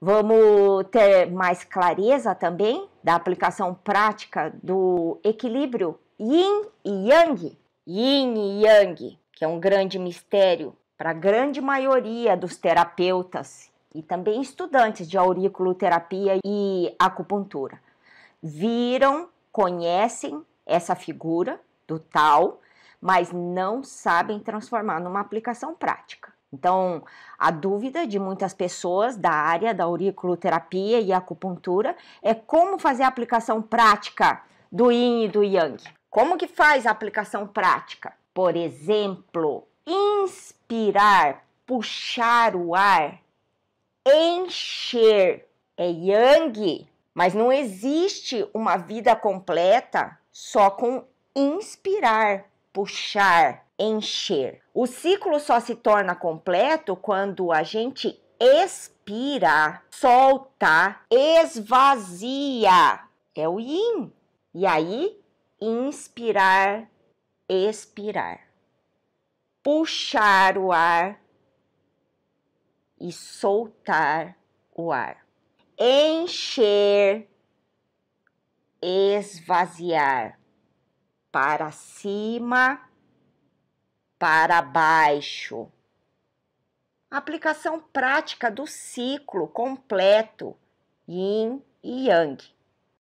Vamos ter mais clareza também da aplicação prática do equilíbrio yin e yang. Yin e yang, que é um grande mistério para a grande maioria dos terapeutas e também estudantes de auriculoterapia e acupuntura. Viram, conhecem essa figura do tal, mas não sabem transformar numa aplicação prática. Então, a dúvida de muitas pessoas da área da auriculoterapia e acupuntura é como fazer a aplicação prática do yin e do yang. Como que faz a aplicação prática? Por exemplo, inspirar, puxar o ar, encher é yang, mas não existe uma vida completa só com inspirar, puxar, encher. O ciclo só se torna completo quando a gente expira, solta, esvazia. É o yin. E aí, inspirar, expirar. Puxar o ar e soltar o ar. Encher, esvaziar para cima para baixo. Aplicação prática do ciclo completo Yin e Yang